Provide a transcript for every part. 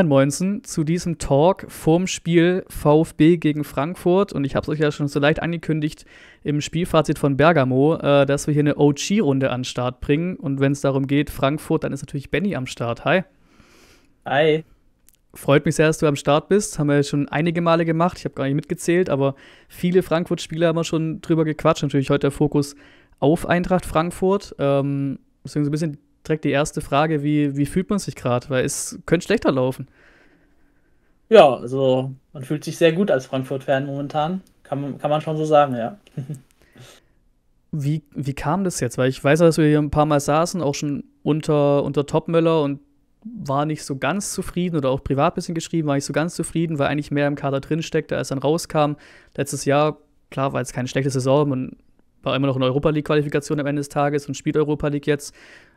119 zu diesem Talk vorm Spiel VfB gegen Frankfurt. Und ich habe es euch ja schon so leicht angekündigt im Spielfazit von Bergamo, äh, dass wir hier eine OG-Runde an den Start bringen. Und wenn es darum geht, Frankfurt, dann ist natürlich Benny am Start. Hi. Hi. Freut mich sehr, dass du am Start bist. Haben wir schon einige Male gemacht. Ich habe gar nicht mitgezählt, aber viele Frankfurt-Spieler haben wir schon drüber gequatscht. Natürlich heute der Fokus auf Eintracht Frankfurt. Ähm, deswegen so ein bisschen direkt die erste Frage, wie, wie fühlt man sich gerade? Weil es könnte schlechter laufen. Ja, also man fühlt sich sehr gut als Frankfurt-Fan momentan. Kann, man, kann man schon so sagen, ja. Wie, wie kam das jetzt? Weil ich weiß, dass wir hier ein paar Mal saßen, auch schon unter, unter Topmöller und war nicht so ganz zufrieden oder auch privat ein bisschen geschrieben, war nicht so ganz zufrieden, weil eigentlich mehr im Kader drin steckte, als dann rauskam. Letztes Jahr, klar, war jetzt keine schlechte Saison, man war immer noch in Europa League-Qualifikation am Ende des Tages und spielt Europa League jetzt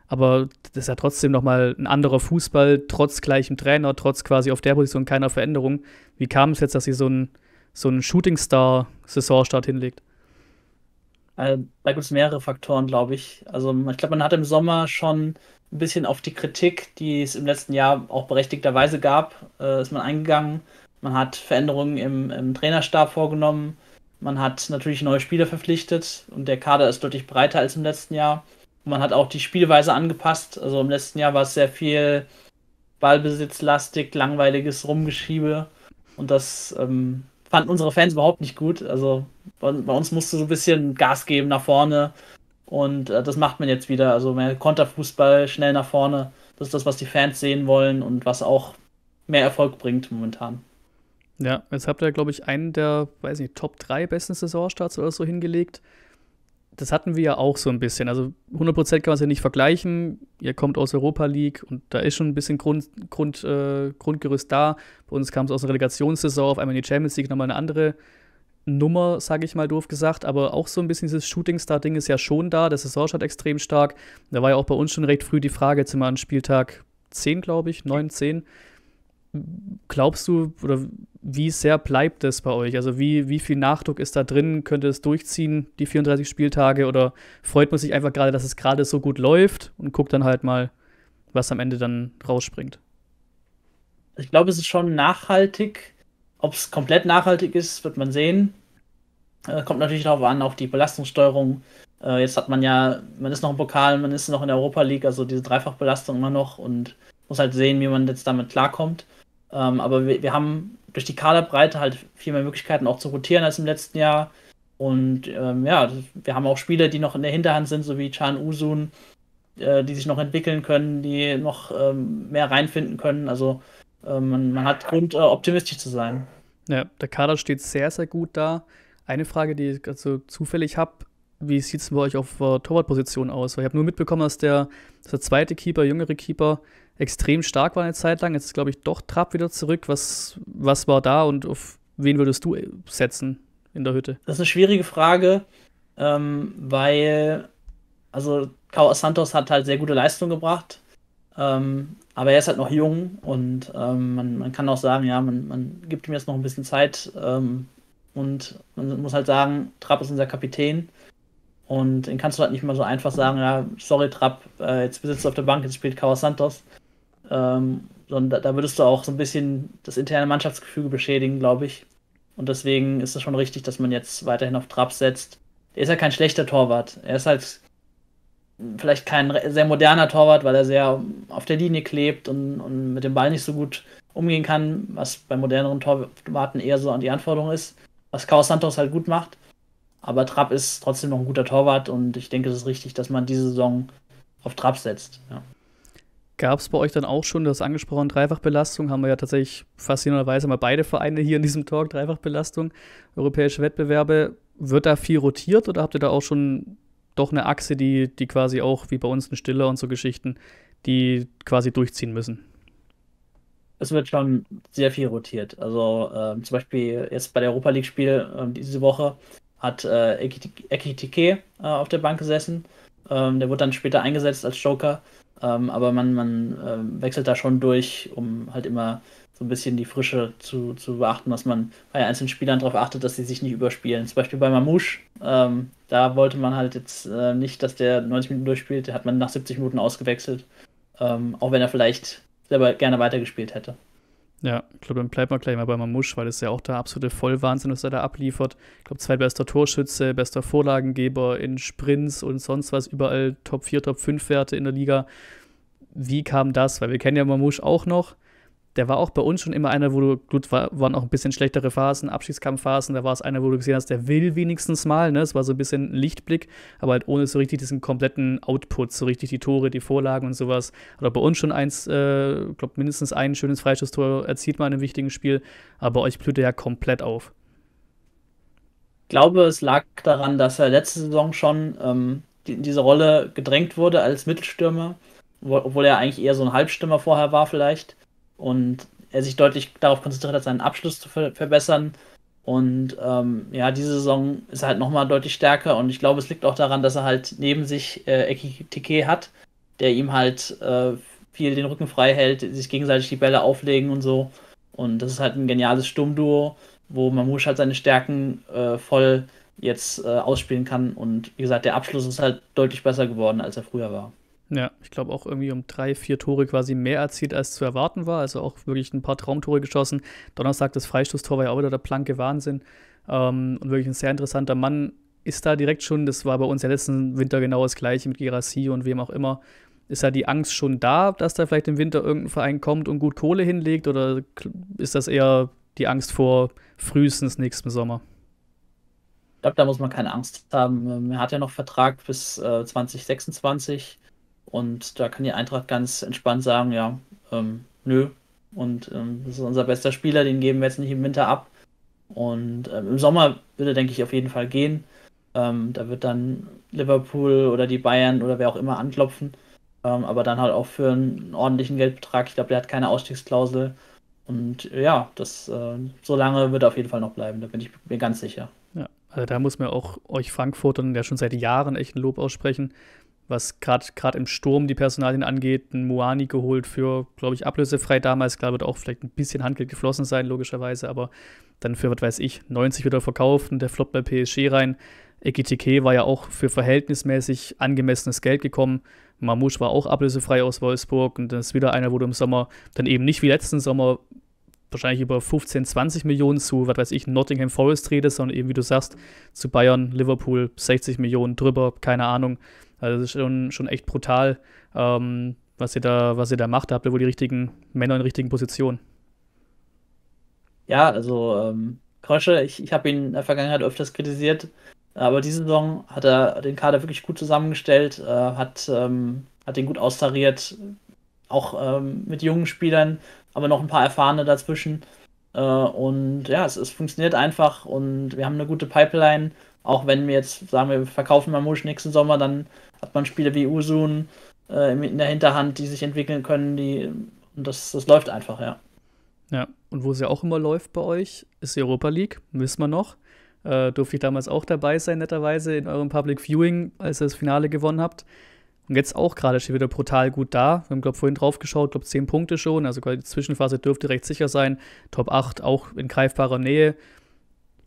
aber das ist ja trotzdem nochmal ein anderer Fußball, trotz gleichem Trainer, trotz quasi auf der Position keiner Veränderung. Wie kam es jetzt, dass sie so einen so einen Shooting-Star-Saisonstart hinlegt? Also, da gibt es mehrere Faktoren, glaube ich. Also ich glaube, man hat im Sommer schon ein bisschen auf die Kritik, die es im letzten Jahr auch berechtigterweise gab, äh, ist man eingegangen. Man hat Veränderungen im, im Trainerstab vorgenommen. Man hat natürlich neue Spieler verpflichtet und der Kader ist deutlich breiter als im letzten Jahr man hat auch die Spielweise angepasst. Also im letzten Jahr war es sehr viel Ballbesitzlastig, langweiliges Rumgeschiebe. Und das ähm, fanden unsere Fans überhaupt nicht gut. Also bei, bei, uns musste so ein bisschen Gas geben nach vorne. Und äh, das macht man jetzt wieder. Also mehr Konterfußball, schnell nach vorne. Das ist das, was die Fans sehen wollen und was auch mehr Erfolg bringt momentan. Ja, jetzt habt ihr, glaube ich, einen der, weiß nicht, Top 3 besten Saisonstarts oder so hingelegt das hatten wir ja auch so ein bisschen. Also 100% kann man es ja nicht vergleichen. Ihr kommt aus Europa League und da ist schon ein bisschen Grund, Grund, äh, Grundgerüst da. Bei uns kam es aus der Relegationssaison auf einmal in die Champions League, nochmal eine andere Nummer, sage ich mal doof gesagt. Aber auch so ein bisschen dieses Shooting-Star-Ding ist ja schon da. Der Saisonstart extrem stark. Da war ja auch bei uns schon recht früh die Frage, jetzt sind wir an Spieltag 10, glaube ich, 9, 10 glaubst du oder wie sehr bleibt es bei euch? Also wie, wie viel Nachdruck ist da drin? Könnte es durchziehen, die 34 Spieltage? Oder freut man sich einfach gerade, dass es gerade so gut läuft und guckt dann halt mal, was am Ende dann rausspringt? Ich glaube, es ist schon nachhaltig. Ob es komplett nachhaltig ist, wird man sehen. Äh, kommt natürlich darauf an, auch die Belastungssteuerung. Äh, jetzt hat man ja, man ist noch im Pokal, man ist noch in der Europa League, also diese Dreifachbelastung immer noch und muss halt sehen, wie man jetzt damit klarkommt. Ähm, aber wir, wir haben durch die Kaderbreite halt viel mehr Möglichkeiten auch zu rotieren als im letzten Jahr. Und ähm, ja, wir haben auch Spieler, die noch in der Hinterhand sind, so wie Chan Usun, äh, die sich noch entwickeln können, die noch ähm, mehr reinfinden können. Also ähm, man, man, hat Grund, äh, optimistisch zu sein. Ja, der Kader steht sehr, sehr gut da. Eine Frage, die ich so zufällig habe, wie sieht es bei euch auf äh, Torwartposition aus? Weil ich habe nur mitbekommen, dass der, dass der zweite Keeper, jüngere Keeper, extrem stark war eine Zeit lang. Jetzt ist, glaube ich, doch Trapp wieder zurück. Was, was war da und auf wen würdest du äh, setzen in der Hütte? Das ist eine schwierige Frage, ähm, weil, also, Cao Santos hat halt sehr gute Leistung gebracht. Ähm, aber er ist halt noch jung und ähm, man, man, kann auch sagen, ja, man, man, gibt ihm jetzt noch ein bisschen Zeit. Ähm, und man muss halt sagen, Trapp ist unser Kapitän. Und den kannst du halt nicht mal so einfach sagen, ja, sorry Trapp, äh, jetzt sitzt du auf der Bank, jetzt spielt Kawas Santos. Ähm, sondern da, würdest du auch so ein bisschen das interne Mannschaftsgefüge beschädigen, glaube ich. Und deswegen ist es schon richtig, dass man jetzt weiterhin auf Traps setzt. Er ist ja kein schlechter Torwart. Er ist halt vielleicht kein sehr moderner Torwart, weil er sehr auf der Linie klebt und, und mit dem Ball nicht so gut umgehen kann, was bei moderneren Torwarten eher so an die Anforderung ist, was Chaos Santos halt gut macht. Aber Trapp ist trotzdem noch ein guter Torwart und ich denke, es ist richtig, dass man diese Saison auf Trapp setzt. Ja. Gab es bei euch dann auch schon das angesprochen Dreifachbelastung? Haben wir ja tatsächlich faszinierenderweise mal beide Vereine hier in diesem Talk, Dreifachbelastung, europäische Wettbewerbe. Wird da viel rotiert oder habt ihr da auch schon doch eine Achse, die, die quasi auch wie bei uns ein Stiller und so Geschichten, die quasi durchziehen müssen? Es wird schon sehr viel rotiert. Also äh, zum Beispiel jetzt bei der Europa League-Spiel äh, diese Woche hat äh, Ekitike äh, auf der Bank gesessen. Ähm, der wurde dann später eingesetzt als Joker. Ähm, aber man, man äh, wechselt da schon durch, um halt immer so ein bisschen die Frische zu, zu beachten, dass man bei einzelnen Spielern darauf achtet, dass sie sich nicht überspielen. Zum Beispiel bei Mamouche, ähm, da wollte man halt jetzt äh, nicht, dass der 90 Minuten durchspielt, der hat man nach 70 Minuten ausgewechselt, ähm, auch wenn er vielleicht selber gerne weitergespielt hätte. Ja, ich glaube, dann bleibt man gleich mal bei Mamusch, weil das ja auch der absolute Vollwahnsinn, was er da abliefert. Ich glaube, zweitbester Torschütze, bester Vorlagengeber in Sprints und sonst was, überall Top 4, Top 5 Werte in der Liga. Wie kam das? Weil wir kennen ja Mamusch auch noch der war auch bei uns schon immer einer, wo du, gut, war, waren auch ein bisschen schlechtere Phasen, Abschiedskampfphasen, da war es einer, wo du gesehen hast, der will wenigstens mal, ne? Es war so ein bisschen Lichtblick, aber halt ohne so richtig diesen kompletten Output, so richtig die Tore, die Vorlagen und sowas. Oder bei uns schon eins, äh, glaube mindestens ein schönes Freistoßtor erzielt man in einem wichtigen Spiel, aber bei euch blüht er ja komplett auf. Ich glaube, es lag daran, dass er letzte Saison schon ähm, in diese Rolle gedrängt wurde als Mittelstürmer, obwohl er eigentlich eher so ein Halbstürmer vorher war vielleicht und er sich deutlich darauf konzentriert hat, seinen Abschluss zu ver verbessern. Und ähm, ja, diese Saison ist er halt nochmal deutlich stärker und ich glaube, es liegt auch daran, dass er halt neben sich äh, Eki Tike hat, der ihm halt äh, viel den Rücken frei hält, sich gegenseitig die Bälle auflegen und so. Und das ist halt ein geniales Sturmduo, wo Mamouche halt seine Stärken äh, voll jetzt äh, ausspielen kann. Und wie gesagt, der Abschluss ist halt deutlich besser geworden, als er früher war. Ja, ich glaube auch irgendwie um drei, vier Tore quasi mehr erzielt, als zu erwarten war. Also auch wirklich ein paar Traumtore geschossen. Donnerstag das Freistoßtor war ja auch wieder der planke Wahnsinn. Ähm, und wirklich ein sehr interessanter Mann ist da direkt schon, das war bei uns ja letzten Winter genau das gleiche mit Girassi und wem auch immer. Ist da die Angst schon da, dass da vielleicht im Winter irgendein Verein kommt und gut Kohle hinlegt? Oder ist das eher die Angst vor frühestens nächsten Sommer? Ich glaube, da muss man keine Angst haben. Ähm, er hat ja noch Vertrag bis äh, 2026. Und da kann die Eintracht ganz entspannt sagen, ja, ähm, nö. Und ähm, das ist unser bester Spieler, den geben wir jetzt nicht im Winter ab. Und ähm, im Sommer würde, denke ich, auf jeden Fall gehen. Ähm, da wird dann Liverpool oder die Bayern oder wer auch immer anklopfen. Ähm, aber dann halt auch für einen ordentlichen Geldbetrag. Ich glaube, der hat keine Ausstiegsklausel. Und ja, das äh, so lange wird er auf jeden Fall noch bleiben, da bin ich mir ganz sicher. Ja, also da muss mir auch euch Frankfurt und ja schon seit Jahren echt ein Lob aussprechen was gerade im Sturm die Personalien angeht, einen Moani geholt für, glaube ich, ablösefrei damals. Klar wird auch vielleicht ein bisschen Handgeld geflossen sein, logischerweise, aber dann für, was weiß ich, 90 wieder verkauft und der floppt bei PSG rein. EGTK war ja auch für verhältnismäßig angemessenes Geld gekommen. Mamouche war auch ablösefrei aus Wolfsburg und dann ist wieder einer, wo du im Sommer dann eben nicht wie letzten Sommer wahrscheinlich über 15, 20 Millionen zu, was weiß ich, Nottingham Forest redest, sondern eben, wie du sagst, zu Bayern, Liverpool 60 Millionen drüber, keine Ahnung. Also das ist schon, schon echt brutal, ähm, was, ihr da, was ihr da macht. Da habt ihr wohl die richtigen Männer in richtigen Positionen. Ja, also ähm, Krösche, ich, ich habe ihn in der Vergangenheit öfters kritisiert, aber diese Saison hat er den Kader wirklich gut zusammengestellt, äh, hat, ähm, hat den gut austariert, auch ähm, mit jungen Spielern, aber noch ein paar erfahrene dazwischen. Äh, und ja, es, es funktioniert einfach und wir haben eine gute Pipeline. Auch wenn wir jetzt sagen, wir verkaufen Mamusch nächsten Sommer, dann hat man Spieler wie Usun äh, in der Hinterhand, die sich entwickeln können, die und das, das läuft einfach, ja. Ja, und wo es ja auch immer läuft bei euch, ist die Europa League, wissen wir noch. Äh, durfte ich damals auch dabei sein, netterweise, in eurem Public Viewing, als ihr das Finale gewonnen habt. Und jetzt auch gerade steht wieder brutal gut da. Wir haben, glaube ich, vorhin drauf geschaut, glaube zehn Punkte schon. Also die Zwischenphase dürfte recht sicher sein. Top 8 auch in greifbarer Nähe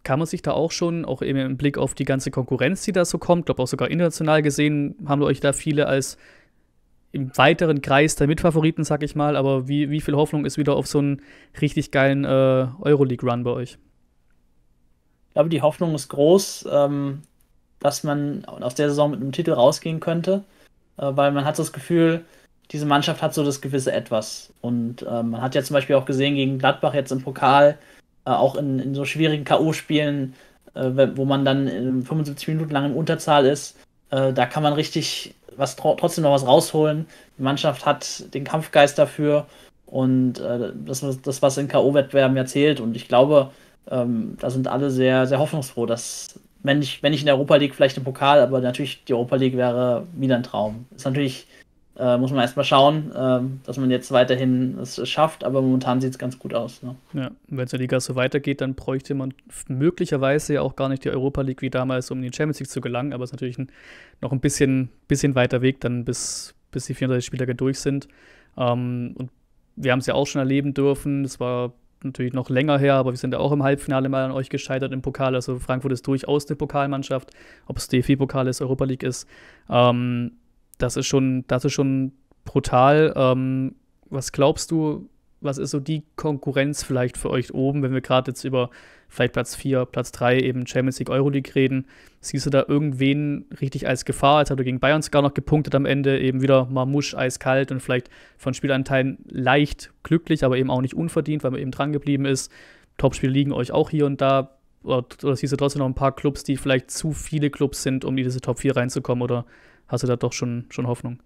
kann man sich da auch schon, auch eben im Blick auf die ganze Konkurrenz, die da so kommt, glaube auch sogar international gesehen, haben wir euch da viele als im weiteren Kreis der Mitfavoriten, sag ich mal, aber wie, wie viel Hoffnung ist wieder auf so einen richtig geilen äh, Euroleague-Run bei euch? Ich glaube, die Hoffnung ist groß, ähm, dass man aus der Saison mit einem Titel rausgehen könnte, äh, weil man hat so das Gefühl, diese Mannschaft hat so das gewisse Etwas. Und äh, man hat ja zum Beispiel auch gesehen gegen Gladbach jetzt im Pokal, äh, auch in, in, so schwierigen K.O.-Spielen, äh, wo man dann 75 äh, Minuten lang in Unterzahl ist, da kann man richtig was trotzdem noch was rausholen. Die Mannschaft hat den Kampfgeist dafür und äh, das das, was in K.O.-Wettbewerben erzählt. Und ich glaube, ähm, da sind alle sehr, sehr hoffnungsfroh, dass, wenn nicht, wenn nicht in der Europa League, vielleicht im Pokal, aber natürlich die Europa League wäre wieder ein Traum. Ist natürlich äh, muss man erstmal schauen, äh, dass man jetzt weiterhin es schafft, aber momentan sieht es ganz gut aus. Ne? Ja, wenn es in der Liga so weitergeht, dann bräuchte man möglicherweise ja auch gar nicht die Europa League wie damals, um in die Champions League zu gelangen, aber es ist natürlich ein, noch ein bisschen, bisschen weiter Weg, dann bis, bis die 34 Spieltage durch sind. Ähm, und wir haben es ja auch schon erleben dürfen, es war natürlich noch länger her, aber wir sind ja auch im Halbfinale mal an euch gescheitert im Pokal. Also Frankfurt ist durchaus eine Pokalmannschaft, ob es DFB-Pokal ist, Europa League ist. Ähm, das ist schon, das ist schon brutal. Ähm, was glaubst du, was ist so die Konkurrenz vielleicht für euch oben, wenn wir gerade jetzt über vielleicht Platz 4, Platz 3 eben Champions League, Euroleague reden? Siehst du da irgendwen richtig als Gefahr? Als hat du gegen Bayern sogar noch gepunktet am Ende, eben wieder Marmusch, eiskalt und vielleicht von Spielanteilen leicht glücklich, aber eben auch nicht unverdient, weil man eben dran geblieben ist. Topspiele liegen euch auch hier und da. Oder, oder siehst du trotzdem noch ein paar Clubs, die vielleicht zu viele Clubs sind, um in diese Top 4 reinzukommen? Oder hast du da doch schon, schon Hoffnung?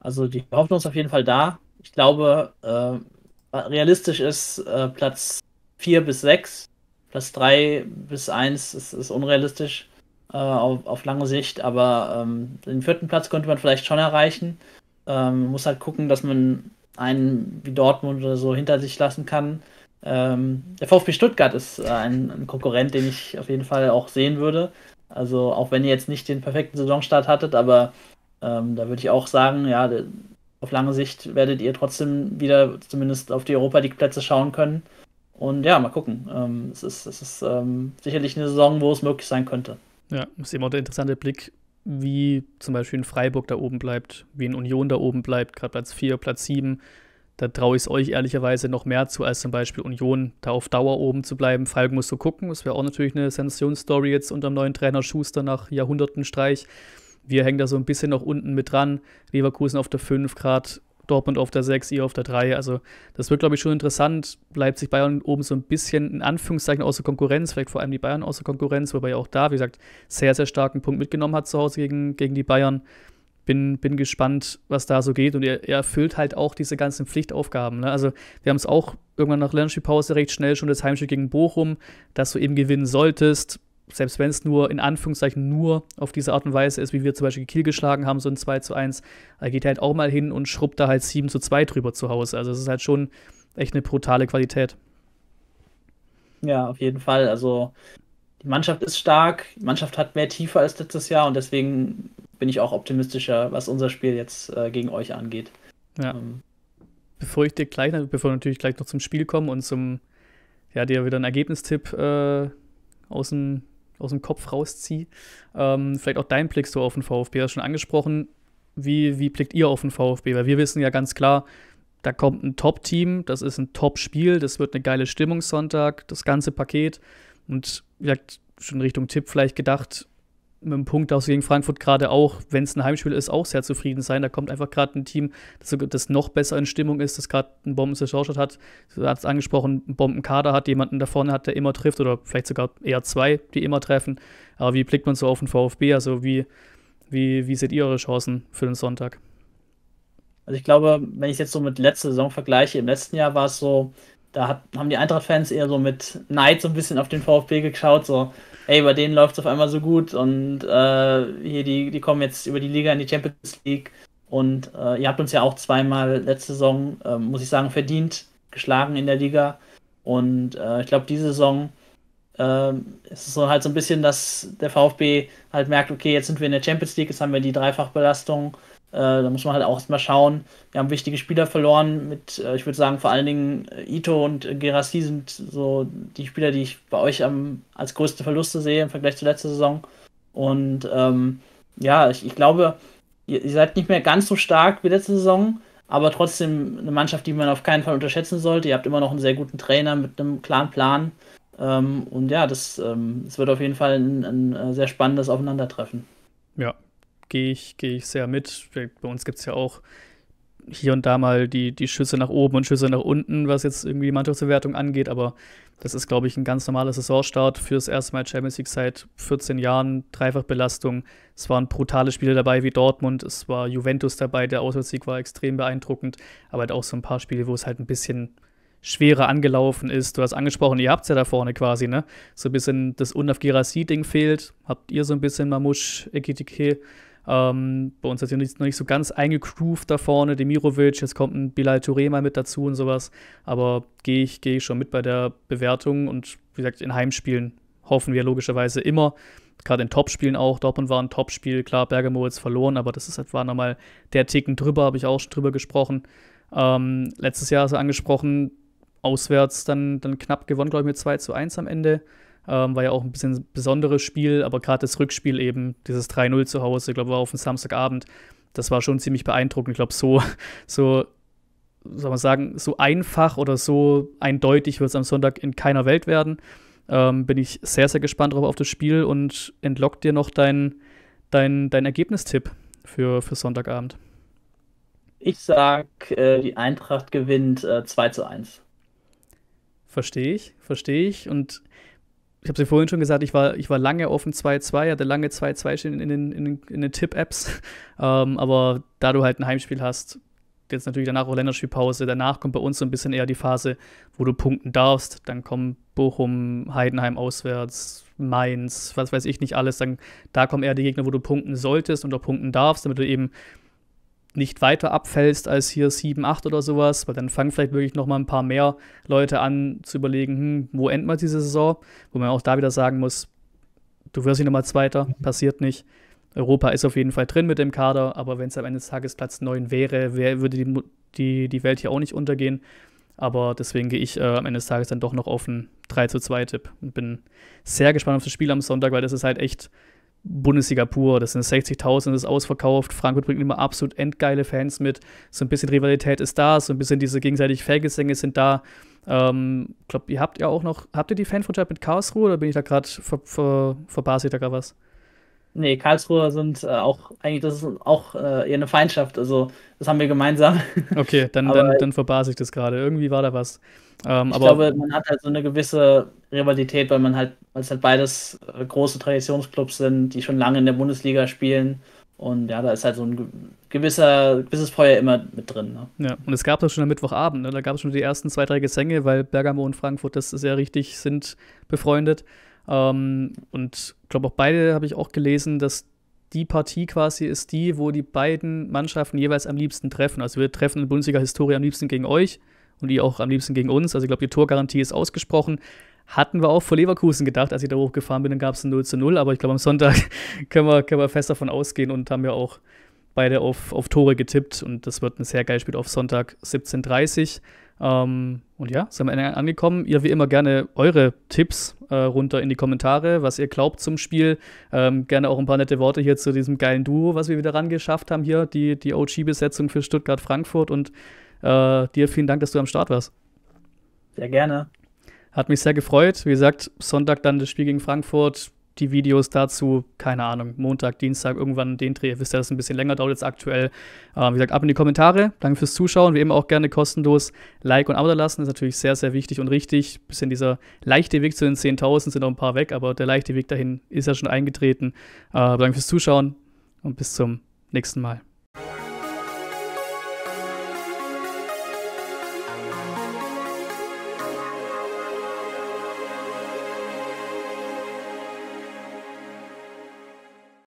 Also die Hoffnung ist auf jeden Fall da. Ich glaube, äh, realistisch ist äh, Platz 4 bis 6. Platz 3 bis 1 ist, ist unrealistisch äh, auf, auf, lange Sicht, aber ähm, den vierten Platz könnte man vielleicht schon erreichen. Ähm, muss halt gucken, dass man einen wie Dortmund oder so hinter sich lassen kann. Ähm, der VfB Stuttgart ist äh, ein, ein, Konkurrent, den ich auf jeden Fall auch sehen würde. Also auch wenn ihr jetzt nicht den perfekten Saisonstart hattet, aber ähm, da würde ich auch sagen, ja, auf lange Sicht werdet ihr trotzdem wieder zumindest auf die Europa League Plätze schauen können. Und ja, mal gucken. Ähm, es ist, es ist ähm, sicherlich eine Saison, wo es möglich sein könnte. Ja, ist immer der interessante Blick, wie zum Beispiel in Freiburg da oben bleibt, wie in Union da oben bleibt, gerade Platz 4, Platz 7 da traue ich es euch ehrlicherweise noch mehr zu, als zum Beispiel Union da auf Dauer oben zu bleiben. Falk muss so gucken. Das wäre auch natürlich eine Sensationsstory jetzt unter dem neuen Trainer Schuster nach Jahrhundertenstreich. Wir hängen da so ein bisschen noch unten mit dran. Leverkusen auf der 5 Grad, Dortmund auf der 6, ihr auf der 3. Also das wird, glaube ich, schon interessant. sich Bayern oben so ein bisschen in Anführungszeichen außer Konkurrenz, vielleicht vor allem die Bayern außer Konkurrenz, wobei auch da, wie gesagt, sehr, sehr starken Punkt mitgenommen hat zu Hause gegen, gegen die Bayern bin, bin gespannt, was da so geht. Und er, er erfüllt halt auch diese ganzen Pflichtaufgaben. Ne? Also, wir haben es auch irgendwann nach Lernspielpause recht schnell schon das Heimspiel gegen Bochum, dass du eben gewinnen solltest. Selbst wenn es nur in Anführungszeichen nur auf diese Art und Weise ist, wie wir zum Beispiel Kiel geschlagen haben, so ein 2 zu 1, er geht halt auch mal hin und schrubbt da halt 7 zu 2 drüber zu Hause. Also, es ist halt schon echt eine brutale Qualität. Ja, auf jeden Fall. Also, die Mannschaft ist stark, die Mannschaft hat mehr Tiefe als letztes Jahr und deswegen bin ich auch optimistischer, was unser Spiel jetzt äh, gegen euch angeht. Ja. Ähm. Bevor ich dir gleich, bevor wir natürlich gleich noch zum Spiel kommen und zum, ja, dir wieder einen Ergebnistipp äh, aus, dem, aus dem Kopf rausziehe, ähm, vielleicht auch dein Blick so auf den VfB, das schon angesprochen. Wie, wie blickt ihr auf den VfB? Weil wir wissen ja ganz klar, da kommt ein Top-Team, das ist ein Top-Spiel, das wird eine geile Stimmung Sonntag, das ganze Paket. Und wie gesagt, schon Richtung Tipp vielleicht gedacht, mit dem Punkt aus gegen Frankfurt gerade auch, wenn es ein Heimspiel ist, auch sehr zufrieden sein. Da kommt einfach gerade ein Team, das, das, noch besser in Stimmung ist, das gerade einen Bomben-Saisonstart hat, du hast es angesprochen, einen Bombenkader hat, jemanden da vorne hat, der immer trifft oder vielleicht sogar eher zwei, die immer treffen. Aber wie blickt man so auf den VfB? Also wie, wie, wie seht ihr eure Chancen für den Sonntag? Also ich glaube, wenn ich es jetzt so mit letzter Saison vergleiche, im letzten Jahr war es so, da hat, haben die Eintracht-Fans eher so mit Neid so ein bisschen auf den VfB geschaut, so, ey, bei denen läuft es auf einmal so gut und äh, hier, die, die kommen jetzt über die Liga in die Champions League und äh, ihr habt uns ja auch zweimal letzte Saison, äh, muss ich sagen, verdient geschlagen in der Liga und äh, ich glaube, diese Saison ähm, ist es so halt so ein bisschen, dass der VfB halt merkt, okay, jetzt sind wir in der Champions League, jetzt haben wir die Dreifachbelastung, äh, da muss man halt auch mal schauen. Wir haben wichtige Spieler verloren. Mit, äh, ich würde sagen, vor allen Dingen äh, Ito und Gerassi sind so die Spieler, die ich bei euch am, als größte Verluste sehe im Vergleich zur letzten Saison. Und ähm, ja, ich, ich glaube, ihr, ihr, seid nicht mehr ganz so stark wie letzte Saison, aber trotzdem eine Mannschaft, die man auf keinen Fall unterschätzen sollte. Ihr habt immer noch einen sehr guten Trainer mit einem klaren Plan. Ähm, und ja, das, ähm, das wird auf jeden Fall ein, ein sehr spannendes Aufeinandertreffen. Ja, gehe ich, geh ich sehr mit. Bei uns gibt es ja auch hier und da mal die, die Schüsse nach oben und Schüsse nach unten, was jetzt irgendwie die Mannschaftsbewertung angeht, aber das ist, glaube ich, ein ganz normaler Saisonstart für das erste Mal Champions League seit 14 Jahren, Dreifachbelastung. Es waren brutale Spiele dabei wie Dortmund, es war Juventus dabei, der Auswärtssieg war extrem beeindruckend, aber halt auch so ein paar Spiele, wo es halt ein bisschen schwerer angelaufen ist. Du hast angesprochen, ihr habt es ja da vorne quasi, ne? So ein bisschen das Unaf Girassi-Ding fehlt, habt ihr so ein bisschen Mamouche, Ekitike, ähm, bei uns ist jetzt noch nicht so ganz eingegroovt da vorne, Demirovic, jetzt kommt ein Bilal Touré mal mit dazu und sowas. Aber gehe ich, geh ich schon mit bei der Bewertung und wie gesagt, in Heimspielen hoffen wir logischerweise immer. Gerade in Topspielen auch. Dortmund war ein Topspiel, klar, Bergamo jetzt verloren, aber das ist halt, war nochmal der Ticken drüber, habe ich auch schon drüber gesprochen. Ähm, letztes Jahr ist er angesprochen, auswärts dann, dann knapp gewonnen, glaube ich, mit 2 zu 1 am Ende. Ähm, war ja auch ein bisschen ein besonderes Spiel, aber gerade das Rückspiel eben, dieses 3-0 zu Hause, ich glaube, war auf dem Samstagabend, das war schon ziemlich beeindruckend. Ich glaube, so, so, soll man sagen, so einfach oder so eindeutig wird es am Sonntag in keiner Welt werden. Ähm, bin ich sehr, sehr gespannt drauf auf das Spiel und entlockt dir noch deinen dein, dein Ergebnistipp für, für Sonntagabend. Ich sag, äh, die Eintracht gewinnt äh, 2 zu 1. Verstehe ich, verstehe ich. Und ich habe es ja vorhin schon gesagt, ich war, ich war lange offen 2-2, hatte lange 2-2 stehen in den, in in den Tipp-Apps. Ähm, aber da du halt ein Heimspiel hast, jetzt natürlich danach auch Länderspielpause, danach kommt bei uns so ein bisschen eher die Phase, wo du punkten darfst. Dann kommen Bochum, Heidenheim auswärts, Mainz, was weiß ich nicht alles. Dann, da kommen eher die Gegner, wo du punkten solltest und auch punkten darfst, damit du eben nicht weiter abfällst als hier 7, 8 oder sowas, weil dann fangen vielleicht wirklich nochmal ein paar mehr Leute an zu überlegen, hm, wo endet wir diese Saison? Wo man auch da wieder sagen muss, du wirst nicht nochmal Zweiter, mhm. passiert nicht. Europa ist auf jeden Fall drin mit dem Kader, aber wenn es am Ende des Tages Platz 9 wäre, wär, würde die, die, die Welt hier auch nicht untergehen. Aber deswegen gehe ich äh, am Ende des Tages dann doch noch auf einen 3 zu 2 Tipp und bin sehr gespannt auf das Spiel am Sonntag, weil das ist halt echt Bundesliga pur. Das sind 60.000, das ist ausverkauft. Frankfurt bringt immer absolut endgeile Fans mit. So ein bisschen Rivalität ist da, so ein bisschen diese gegenseitig Vergesänge sind da. Ich ähm, glaube, ihr habt ja auch noch, habt ihr die Fanfreundschaft mit Karlsruhe oder bin ich da gerade ver, ver, verpasse ich da gerade was? Nee, Karlsruhe sind äh, auch, eigentlich, das ist auch äh, eher eine Feindschaft. Also, das haben wir gemeinsam. Okay, dann, aber, dann, dann verbaß ich das gerade. Irgendwie war da was. Ähm, ich aber, glaube, man hat halt so eine gewisse Rivalität, weil man halt weil es halt beides äh, große Traditionsclubs sind, die schon lange in der Bundesliga spielen. Und ja, da ist halt so ein gewisser, gewisses Feuer immer mit drin. Ne? Ja, und es gab das schon am Mittwochabend, ne? da gab es schon die ersten zwei, drei Gesänge, weil Bergamo und Frankfurt, das ist ja richtig, sind befreundet. Ähm, und ich glaube auch beide habe ich auch gelesen, dass die Partie quasi ist die, wo die beiden Mannschaften jeweils am liebsten treffen. Also wir treffen in Bundesliga-Historie am liebsten gegen euch und die auch am liebsten gegen uns. Also ich glaube, die Torgarantie ist ausgesprochen. Hatten wir auch vor Leverkusen gedacht, als ich da hochgefahren bin, dann gab es ein 0 zu 0, aber ich glaube, am Sonntag können wir, können wir fest davon ausgehen und haben ja auch beide auf, auf Tore getippt und das wird ein sehr geiles Spiel auf Sonntag 17.30 Uhr. Ähm, und ja, sind wir angekommen. Ihr wie immer gerne eure Tipps äh, runter in die Kommentare, was ihr glaubt zum Spiel. Ähm, gerne auch ein paar nette Worte hier zu diesem geilen Duo, was wir wieder rangeschafft haben hier, die, die OG-Besetzung für Stuttgart-Frankfurt und äh, dir vielen Dank, dass du am Start warst. Sehr gerne. Hat mich sehr gefreut. Wie gesagt, Sonntag dann das Spiel gegen Frankfurt. Die Videos dazu, keine Ahnung, Montag, Dienstag, irgendwann den Dreh. Ihr wisst ja, dass es ein bisschen länger dauert jetzt aktuell. Ähm, wie gesagt, ab in die Kommentare. Danke fürs Zuschauen. Wie immer auch gerne kostenlos Like und Abo lassen. Ist natürlich sehr, sehr wichtig und richtig. Bisschen dieser leichte Weg zu den 10.000 sind noch ein paar weg, aber der leichte Weg dahin ist ja schon eingetreten. Äh, danke fürs Zuschauen und bis zum nächsten Mal.